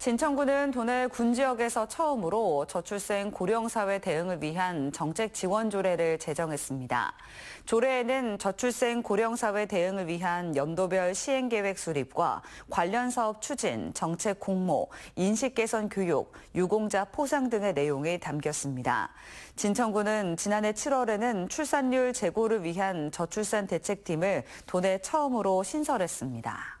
진천구는 도내 군 지역에서 처음으로 저출생 고령사회 대응을 위한 정책 지원 조례를 제정했습니다. 조례에는 저출생 고령사회 대응을 위한 연도별 시행계획 수립과 관련 사업 추진, 정책 공모, 인식 개선 교육, 유공자 포상 등의 내용이 담겼습니다. 진천구는 지난해 7월에는 출산율 재고를 위한 저출산 대책팀을 도내 처음으로 신설했습니다.